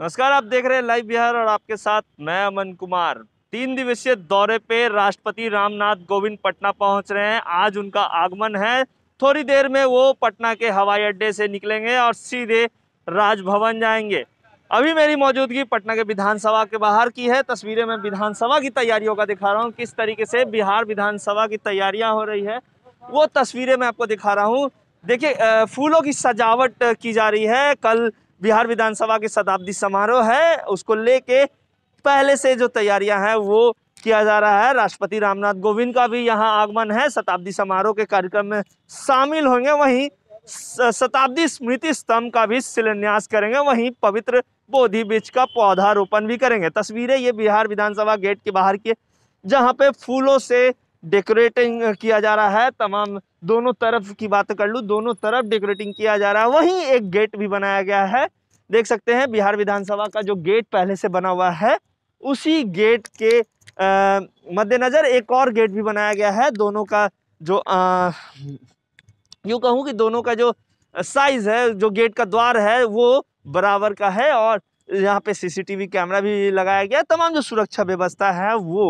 नमस्कार आप देख रहे हैं लाइव बिहार और आपके साथ मैं अमन कुमार तीन दिवसीय दौरे पे राष्ट्रपति रामनाथ कोविंद पटना पहुंच रहे हैं आज उनका आगमन है थोड़ी देर में वो पटना के हवाई अड्डे से निकलेंगे और सीधे राजभवन जाएंगे अभी मेरी मौजूदगी पटना के विधानसभा के बाहर की है तस्वीरें मैं विधानसभा की तैयारियों का दिखा रहा हूँ किस तरीके से बिहार विधानसभा की तैयारियाँ हो रही है वो तस्वीरें मैं आपको दिखा रहा हूँ देखिए फूलों की सजावट की जा रही है कल बिहार विधानसभा के शताब्दी समारोह है उसको लेके पहले से जो तैयारियां हैं वो किया जा रहा है राष्ट्रपति रामनाथ कोविंद का भी यहाँ आगमन है शताब्दी समारोह के कार्यक्रम में शामिल होंगे वहीं शताब्दी स्मृति स्तंभ का भी शिलान्यास करेंगे वहीं पवित्र बोधि बीच का पौधारोपण भी करेंगे तस्वीरें ये बिहार विधानसभा गेट के बाहर की जहाँ पे फूलों से डेकोरेटिंग किया जा रहा है तमाम दोनों तरफ की बात कर लूँ दोनों तरफ डेकोरेटिंग किया जा रहा है वहीं एक गेट भी बनाया गया है देख सकते हैं बिहार विधानसभा का जो गेट पहले से बना हुआ है उसी गेट के मद्देनज़र एक और गेट भी बनाया गया है दोनों का जो यूँ कहूँ कि दोनों का जो साइज़ है जो गेट का द्वार है वो बराबर का है और यहाँ पे सीसीटीवी कैमरा भी लगाया गया तमाम जो सुरक्षा व्यवस्था है वो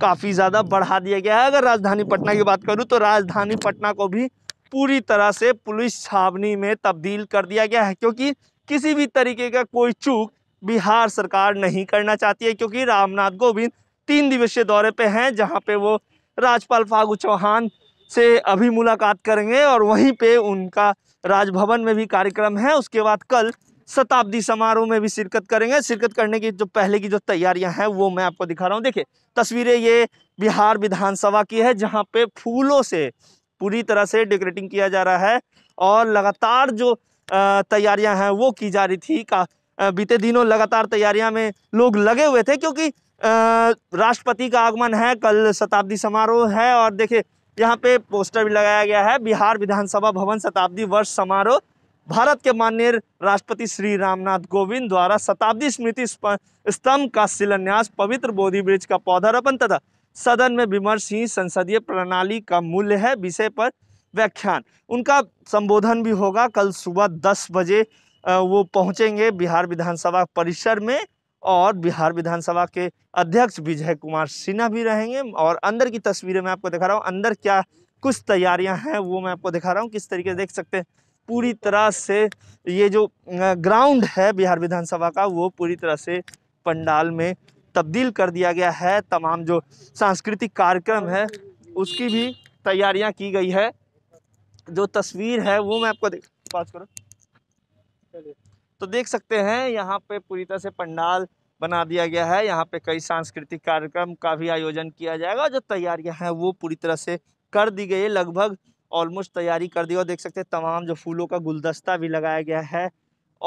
काफ़ी ज़्यादा बढ़ा दिया गया है अगर राजधानी पटना की बात करूँ तो राजधानी पटना को भी पूरी तरह से पुलिस छावनी में तब्दील कर दिया गया है क्योंकि किसी भी तरीके का कोई चूक बिहार सरकार नहीं करना चाहती है क्योंकि रामनाथ गोविंद तीन दिवसीय दौरे पे हैं जहाँ पे वो राजपाल फागू चौहान से अभी मुलाकात करेंगे और वहीं पे उनका राजभवन में भी कार्यक्रम है उसके बाद कल शताब्दी समारोह में भी शिरकत करेंगे शिरकत करने की जो पहले की जो तैयारियां हैं वो मैं आपको दिखा रहा हूँ देखिए तस्वीरें ये बिहार विधानसभा की है जहाँ पे फूलों से पूरी तरह से डेकोरेटिंग किया जा रहा है और लगातार जो तैयारियां हैं वो की जा रही थी का बीते दिनों लगातार तैयारियां में लोग लगे हुए थे क्योंकि राष्ट्रपति का आगमन है कल शताब्दी समारोह है और देखिए यहाँ पे पोस्टर भी लगाया गया है बिहार विधानसभा भवन शताब्दी वर्ष समारोह भारत के माननीय राष्ट्रपति श्री रामनाथ कोविंद द्वारा शताब्दी स्मृति स्तंभ का शिलान्यास पवित्र बोधि वृक्ष का पौधारोपण तथा सदन में विमर्श ही संसदीय प्रणाली का मूल्य है विषय पर व्याख्यान उनका संबोधन भी होगा कल सुबह दस बजे वो पहुंचेंगे बिहार विधानसभा परिसर में और बिहार विधानसभा के अध्यक्ष विजय कुमार सिन्हा भी रहेंगे और अंदर की तस्वीरें मैं आपको दिखा रहा हूँ अंदर क्या कुछ तैयारियां हैं वो मैं आपको दिखा रहा हूँ किस तरीके से देख सकते हैं पूरी तरह से ये जो ग्राउंड है बिहार विधानसभा का वो पूरी तरह से पंडाल में तब्दील कर दिया गया है तमाम जो सांस्कृतिक कार्यक्रम है उसकी भी तैयारियां की गई है जो तस्वीर है वो मैं आपको देख पास करो तो देख सकते हैं यहाँ पे पूरी तरह से पंडाल बना दिया गया है यहाँ पे कई सांस्कृतिक कार्यक्रम का भी आयोजन किया जाएगा जो तैयारियां हैं वो पूरी तरह से कर दी गई लगभग ऑलमोस्ट तैयारी कर दी और देख सकते हैं तमाम जो फूलों का गुलदस्ता भी लगाया गया है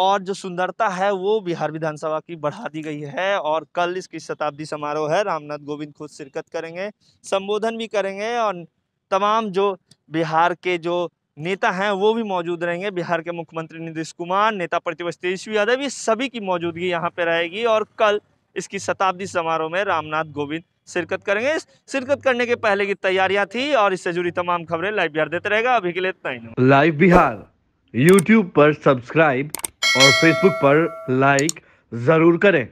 और जो सुंदरता है वो बिहार विधानसभा की बढ़ा दी गई है और कल इसकी शताब्दी समारोह है रामनाथ गोविंद खुद शिरकत करेंगे संबोधन भी करेंगे और तमाम जो बिहार के जो नेता हैं वो भी मौजूद रहेंगे बिहार के मुख्यमंत्री नीतीश कुमार नेता प्रतिपक्ष तेजस्वी यादव ये सभी की मौजूदगी यहाँ पर रहेगी और कल इसकी शताब्दी समारोह में रामनाथ गोविंद शिरकत करेंगे शिरकत करने के पहले की तैयारियां थी और इससे जुड़ी तमाम खबरें लाइव बिहार देते रहेगा अभी के लिए इतना ही लाइव बिहार यूट्यूब पर सब्सक्राइब और फेसबुक पर लाइक जरूर करें